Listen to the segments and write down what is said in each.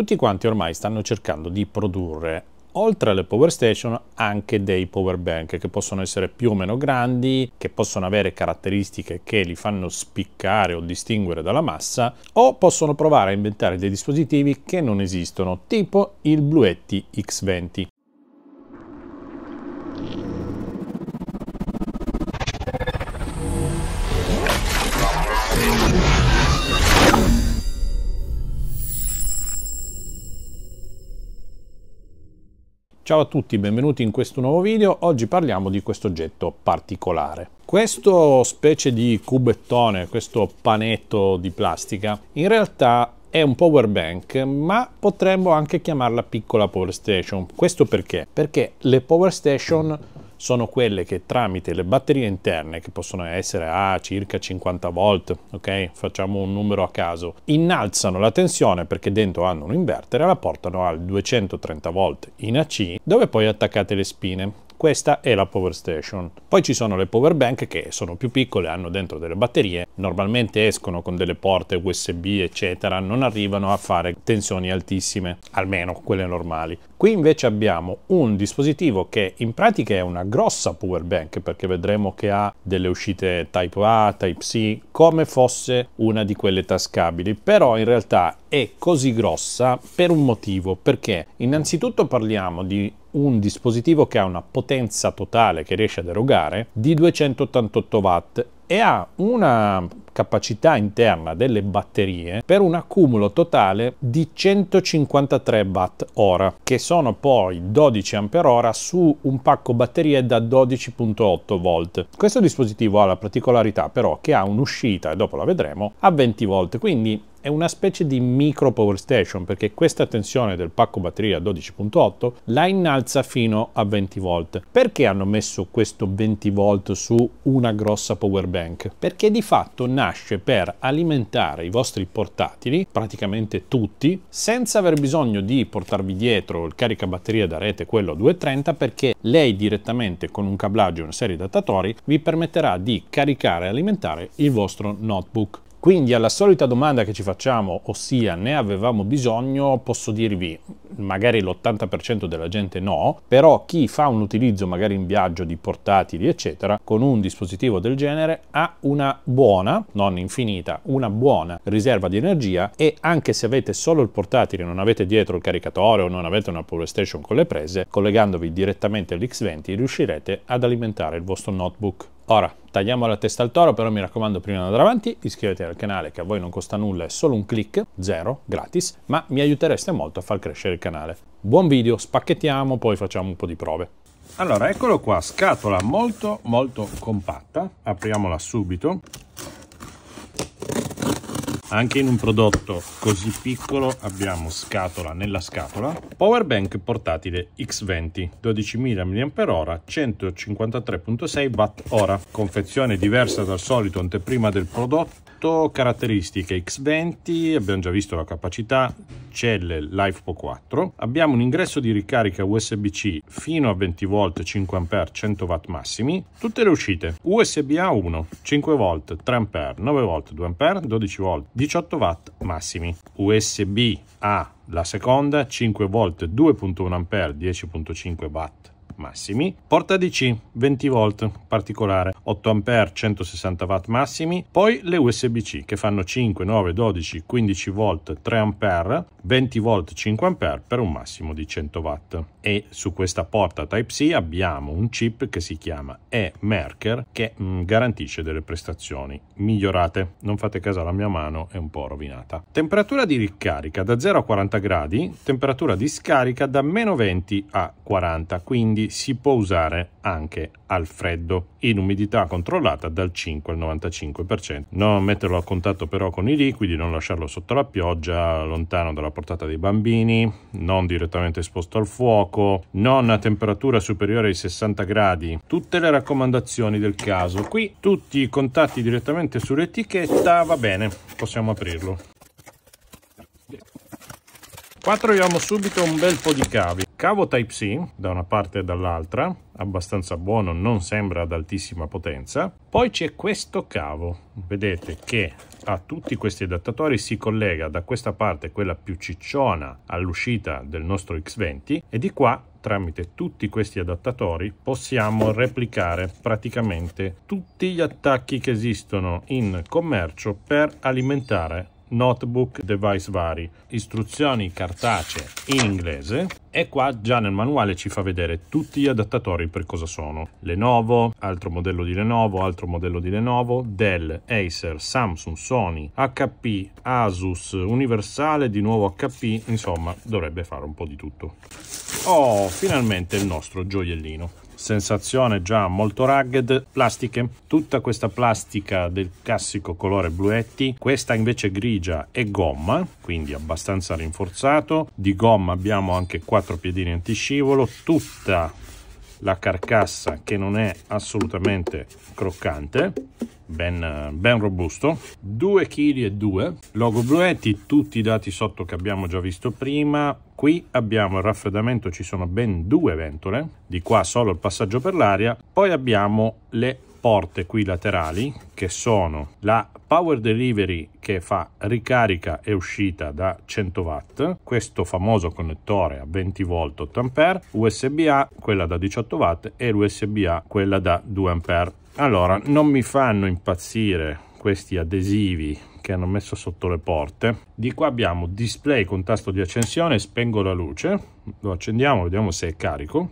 tutti quanti ormai stanno cercando di produrre oltre alle power station anche dei power bank che possono essere più o meno grandi, che possono avere caratteristiche che li fanno spiccare o distinguere dalla massa, o possono provare a inventare dei dispositivi che non esistono, tipo il Bluetti X20. Ciao a tutti, benvenuti in questo nuovo video. Oggi parliamo di questo oggetto particolare. Questo specie di cubettone, questo panetto di plastica, in realtà è un power bank, ma potremmo anche chiamarla piccola power station. Questo perché? Perché le power station sono quelle che tramite le batterie interne, che possono essere a circa 50 volt, ok? Facciamo un numero a caso, innalzano la tensione perché dentro hanno un inverter e la portano al 230 volt in AC, dove poi attaccate le spine. Questa è la power station. Poi ci sono le power bank che sono più piccole, hanno dentro delle batterie, normalmente escono con delle porte USB eccetera, non arrivano a fare tensioni altissime, almeno quelle normali. Qui invece abbiamo un dispositivo che in pratica è una grossa power bank perché vedremo che ha delle uscite Type A, Type C, come fosse una di quelle tascabili, però in realtà è così grossa per un motivo, perché innanzitutto parliamo di un dispositivo che ha una potenza totale che riesce ad erogare di 288 watt e ha una capacità interna delle batterie per un accumulo totale di 153 watt ora che sono poi 12 ampere ora su un pacco batterie da 12.8 volt questo dispositivo ha la particolarità però che ha un'uscita e dopo la vedremo a 20 volt quindi è una specie di micro power station perché questa tensione del pacco batteria 12.8 la innalza fino a 20 volt. Perché hanno messo questo 20 volt su una grossa power bank? Perché di fatto nasce per alimentare i vostri portatili, praticamente tutti, senza aver bisogno di portarvi dietro il caricabatteria da rete quello 230 perché lei direttamente con un cablaggio e una serie di adattatori vi permetterà di caricare e alimentare il vostro notebook. Quindi alla solita domanda che ci facciamo, ossia ne avevamo bisogno, posso dirvi magari l'80% della gente no, però chi fa un utilizzo magari in viaggio di portatili eccetera, con un dispositivo del genere ha una buona, non infinita, una buona riserva di energia e anche se avete solo il portatile, non avete dietro il caricatore o non avete una power station con le prese, collegandovi direttamente all'X20 riuscirete ad alimentare il vostro notebook. Ora, tagliamo la testa al toro, però mi raccomando prima di andare avanti iscrivetevi al canale che a voi non costa nulla, è solo un click, zero, gratis, ma mi aiutereste molto a far crescere il canale. Buon video, spacchettiamo, poi facciamo un po' di prove. Allora, eccolo qua, scatola molto molto compatta, apriamola subito anche in un prodotto così piccolo abbiamo scatola nella scatola power bank portatile x20 12.000 mAh 153.6 watt ora confezione diversa dal solito anteprima del prodotto caratteristiche x20 abbiamo già visto la capacità celle LifePo 4 abbiamo un ingresso di ricarica USB-C fino a 20 V 5 A 100 W massimi tutte le uscite USB A 1 5 V 3 A 9 V 2 A 12 V 18 watt massimi. USB A la seconda, 5 volt 2.1 ampere 10.5 watt massimi, porta DC 20 v particolare, 8 A 160 W massimi, poi le USB-C che fanno 5, 9, 12, 15 v 3 A, 20 v 5 A per un massimo di 100 W. E su questa porta Type-C abbiamo un chip che si chiama E-Merker che mh, mm, garantisce delle prestazioni migliorate. Non fate caso alla mia mano, è un po' rovinata. Temperatura di ricarica da 0 a 40 gradi, temperatura di scarica da meno 20 a 40, quindi quindi si può usare anche al freddo in umidità controllata dal 5 al 95%. Non metterlo a contatto però con i liquidi, non lasciarlo sotto la pioggia, lontano dalla portata dei bambini, non direttamente esposto al fuoco, non a temperatura superiore ai 60 gradi. Tutte le raccomandazioni del caso. Qui tutti i contatti direttamente sull'etichetta, va bene, possiamo aprirlo. Qua troviamo subito un bel po' di cavi. Cavo Type-C da una parte e dall'altra, abbastanza buono, non sembra ad altissima potenza. Poi c'è questo cavo, vedete che a tutti questi adattatori si collega da questa parte, quella più cicciona, all'uscita del nostro X20 e di qua tramite tutti questi adattatori possiamo replicare praticamente tutti gli attacchi che esistono in commercio per alimentare notebook, device vari, istruzioni cartacee in inglese e qua già nel manuale ci fa vedere tutti gli adattatori per cosa sono. Lenovo, altro modello di Lenovo, altro modello di Lenovo, Dell, Acer, Samsung, Sony, HP, Asus, Universale, di nuovo HP, insomma dovrebbe fare un po' di tutto. Oh, finalmente il nostro gioiellino sensazione già molto rugged, plastiche, tutta questa plastica del classico colore bluetti, questa invece grigia e gomma, quindi abbastanza rinforzato, di gomma abbiamo anche quattro piedini antiscivolo, tutta la carcassa che non è assolutamente croccante ben, ben robusto 2,2 kg logo bluetti tutti i dati sotto che abbiamo già visto prima qui abbiamo il raffreddamento ci sono ben due ventole di qua solo il passaggio per l'aria poi abbiamo le porte qui laterali che sono la power delivery che fa ricarica e uscita da 100 watt questo famoso connettore a 20 volt 8 ampere usb a quella da 18 watt e l'usb a quella da 2 ampere allora non mi fanno impazzire questi adesivi che hanno messo sotto le porte di qua abbiamo display con tasto di accensione spengo la luce lo accendiamo vediamo se è carico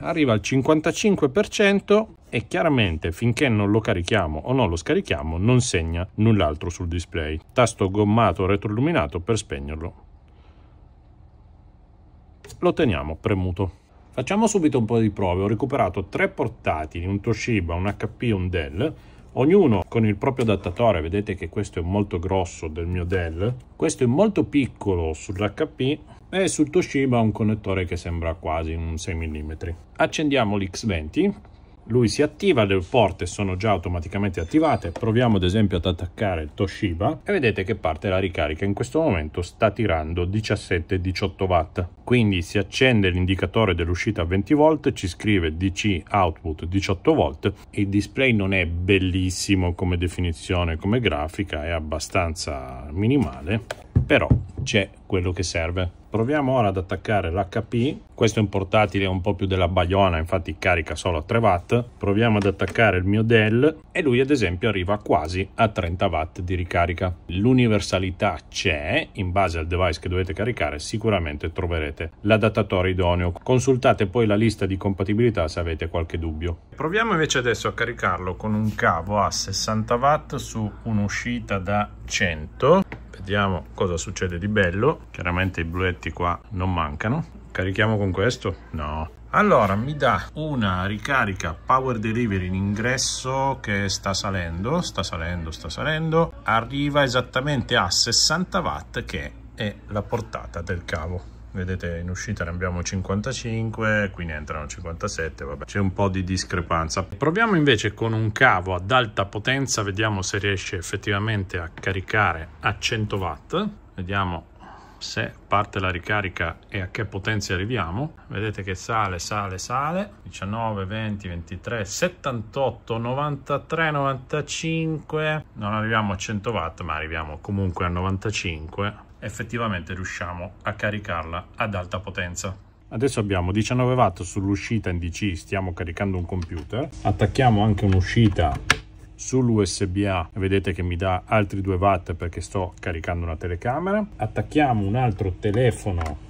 arriva al 55% e chiaramente finché non lo carichiamo o non lo scarichiamo non segna null'altro sul display. Tasto gommato retroilluminato per spegnerlo. Lo teniamo premuto. Facciamo subito un po' di prove. Ho recuperato tre portatili, un Toshiba, un HP e un Dell, ognuno con il proprio adattatore. Vedete che questo è molto grosso del mio Dell. Questo è molto piccolo sull'HP e sul Toshiba ha un connettore che sembra quasi un 6 mm. Accendiamo l'X20, lui si attiva, le porte sono già automaticamente attivate, proviamo ad esempio ad attaccare il Toshiba e vedete che parte la ricarica, in questo momento sta tirando 17-18 watt, quindi si accende l'indicatore dell'uscita a 20 volt, ci scrive DC output 18 volt, il display non è bellissimo come definizione, come grafica, è abbastanza minimale, però c'è quello che serve. Proviamo ora ad attaccare l'HP, questo è un portatile un po' più della Baiona, infatti carica solo a 3 watt. Proviamo ad attaccare il mio Dell e lui ad esempio arriva quasi a 30 watt di ricarica. L'universalità c'è, in base al device che dovete caricare sicuramente troverete l'adattatore idoneo. Consultate poi la lista di compatibilità se avete qualche dubbio. Proviamo invece adesso a caricarlo con un cavo a 60 watt su un'uscita da 100 Vediamo cosa succede di bello. Chiaramente i bluetti qua non mancano. Carichiamo con questo? No. Allora mi dà una ricarica power delivery in ingresso che sta salendo, sta salendo, sta salendo. Arriva esattamente a 60 watt che è la portata del cavo vedete in uscita ne abbiamo 55 qui ne entrano 57 vabbè c'è un po di discrepanza proviamo invece con un cavo ad alta potenza vediamo se riesce effettivamente a caricare a 100 watt vediamo se parte la ricarica e a che potenza arriviamo vedete che sale sale sale 19 20 23 78 93 95 non arriviamo a 100 watt ma arriviamo comunque a 95 effettivamente riusciamo a caricarla ad alta potenza. Adesso abbiamo 19 watt sull'uscita in DC, stiamo caricando un computer. Attacchiamo anche un'uscita sull'USB-A, vedete che mi dà altri 2 watt perché sto caricando una telecamera. Attacchiamo un altro telefono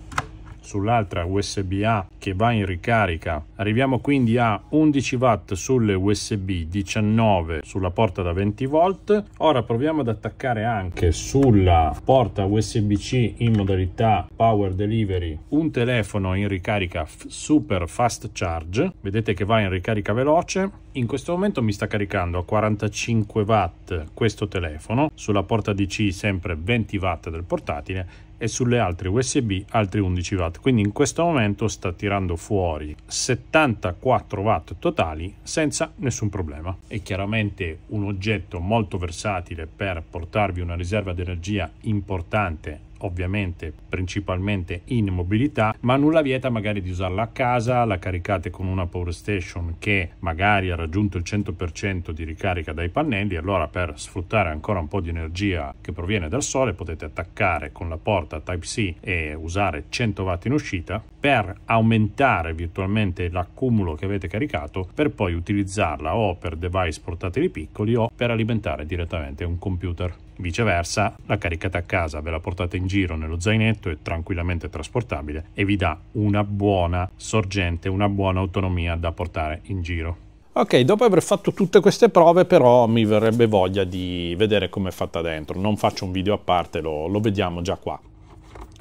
sull'altra USB-A che va in ricarica. Arriviamo quindi a 11 watt sulle USB, 19 sulla porta da 20 volt. Ora proviamo ad attaccare anche sulla porta USB-C in modalità power delivery un telefono in ricarica super fast charge. Vedete che va in ricarica veloce. In questo momento mi sta caricando a 45 watt questo telefono, sulla porta DC sempre 20 watt del portatile e sulle altre USB altri 11 watt. Quindi in questo momento sta tirando fuori 74 watt totali senza nessun problema. È chiaramente un oggetto molto versatile per portarvi una riserva di energia importante ovviamente principalmente in mobilità, ma nulla vieta magari di usarla a casa, la caricate con una power station che magari ha raggiunto il 100% di ricarica dai pannelli, allora per sfruttare ancora un po' di energia che proviene dal sole potete attaccare con la porta Type-C e usare 100 watt in uscita per aumentare virtualmente l'accumulo che avete caricato per poi utilizzarla o per device portatili piccoli o per alimentare direttamente un computer. Viceversa, la caricate a casa, ve la portate in giro nello zainetto, è tranquillamente trasportabile e vi dà una buona sorgente, una buona autonomia da portare in giro. Ok, dopo aver fatto tutte queste prove però mi verrebbe voglia di vedere com'è fatta dentro, non faccio un video a parte, lo, lo vediamo già qua.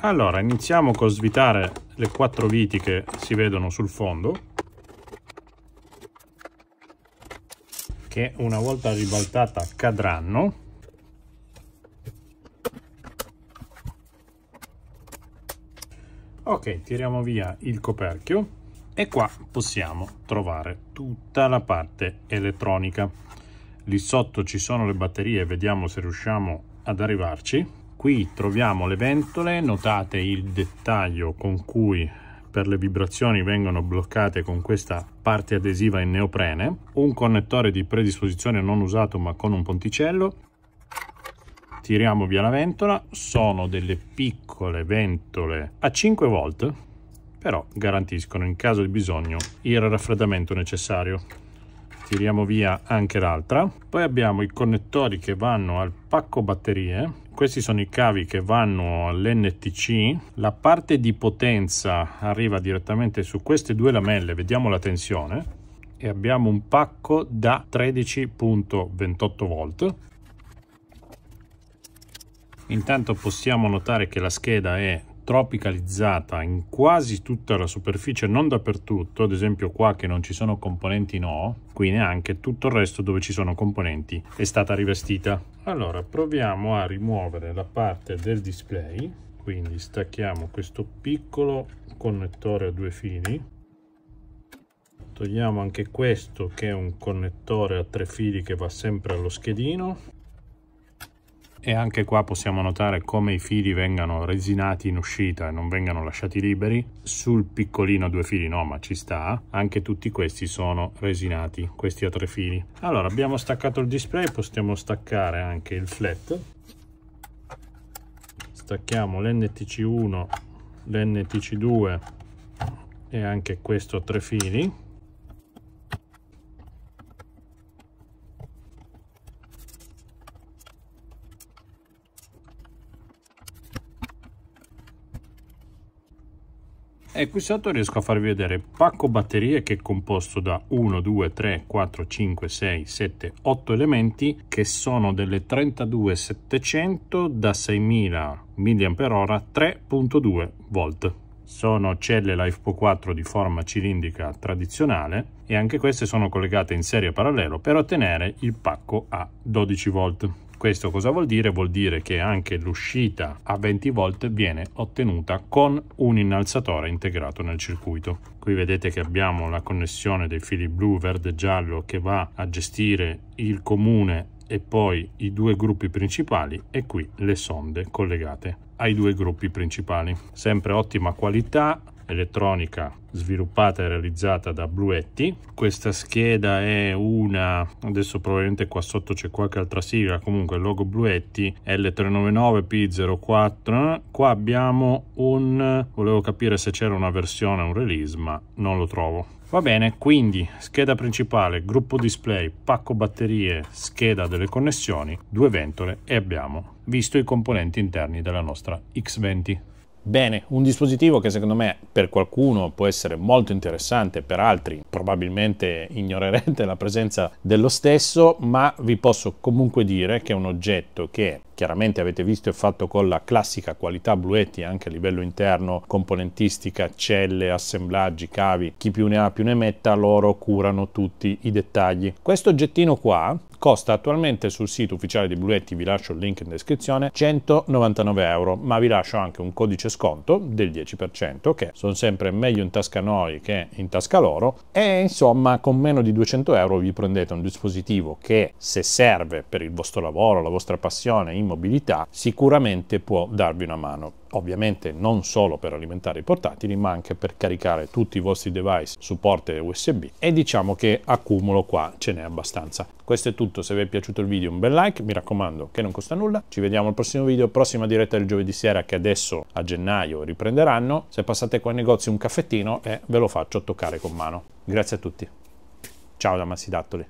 Allora, iniziamo con svitare le quattro viti che si vedono sul fondo. Che una volta ribaltata cadranno ok tiriamo via il coperchio e qua possiamo trovare tutta la parte elettronica lì sotto ci sono le batterie vediamo se riusciamo ad arrivarci qui troviamo le ventole notate il dettaglio con cui per le vibrazioni vengono bloccate con questa parte adesiva in neoprene, un connettore di predisposizione non usato ma con un ponticello, tiriamo via la ventola sono delle piccole ventole a 5 volt però garantiscono in caso di bisogno il raffreddamento necessario tiriamo via anche l'altra poi abbiamo i connettori che vanno al pacco batterie questi sono i cavi che vanno all'NTC la parte di potenza arriva direttamente su queste due lamelle vediamo la tensione e abbiamo un pacco da 13.28 volt Intanto possiamo notare che la scheda è tropicalizzata in quasi tutta la superficie, non dappertutto, ad esempio qua che non ci sono componenti no, qui neanche, tutto il resto dove ci sono componenti è stata rivestita. Allora proviamo a rimuovere la parte del display, quindi stacchiamo questo piccolo connettore a due fili, togliamo anche questo che è un connettore a tre fili che va sempre allo schedino e anche qua possiamo notare come i fili vengano resinati in uscita e non vengano lasciati liberi. Sul piccolino due fili no, ma ci sta. Anche tutti questi sono resinati, questi a tre fili. Allora, abbiamo staccato il display, possiamo staccare anche il flat. Stacchiamo l'NTC1, l'NTC2 e anche questo a tre fili e qui sotto riesco a farvi vedere pacco batterie che è composto da 1, 2, 3, 4, 5, 6, 7, 8 elementi che sono delle 32 700 da 6000 mAh 3.2 volt sono celle LifePo 4 di forma cilindrica tradizionale e anche queste sono collegate in serie parallelo per ottenere il pacco a 12 volt. Questo cosa vuol dire? Vuol dire che anche l'uscita a 20 volt viene ottenuta con un innalzatore integrato nel circuito. Qui vedete che abbiamo la connessione dei fili blu, verde e giallo che va a gestire il comune e poi i due gruppi principali e qui le sonde collegate ai due gruppi principali. Sempre ottima qualità, elettronica sviluppata e realizzata da Bluetti. Questa scheda è una, adesso probabilmente qua sotto c'è qualche altra sigla, comunque il logo Bluetti L399P04. Qua abbiamo un, volevo capire se c'era una versione, un release, ma non lo trovo. Va bene, quindi scheda principale, gruppo display, pacco batterie, scheda delle connessioni, due ventole e abbiamo visto i componenti interni della nostra X20. Bene, un dispositivo che secondo me per qualcuno può essere molto interessante, per altri probabilmente ignorerete la presenza dello stesso, ma vi posso comunque dire che è un oggetto che chiaramente avete visto è fatto con la classica qualità Bluetti anche a livello interno, componentistica, celle, assemblaggi, cavi, chi più ne ha più ne metta, loro curano tutti i dettagli. Questo oggettino qua Costa attualmente sul sito ufficiale di Bluetti, vi lascio il link in descrizione, 199 euro, ma vi lascio anche un codice sconto del 10%, che sono sempre meglio in tasca noi che in tasca loro, e insomma con meno di 200 euro vi prendete un dispositivo che se serve per il vostro lavoro, la vostra passione in mobilità, sicuramente può darvi una mano ovviamente non solo per alimentare i portatili ma anche per caricare tutti i vostri device su porte USB e diciamo che accumulo qua ce n'è abbastanza. Questo è tutto, se vi è piaciuto il video un bel like, mi raccomando che non costa nulla, ci vediamo al prossimo video, prossima diretta del giovedì sera che adesso a gennaio riprenderanno, se passate qua in negozio un caffettino e eh, ve lo faccio toccare con mano. Grazie a tutti, ciao da Massidattoli.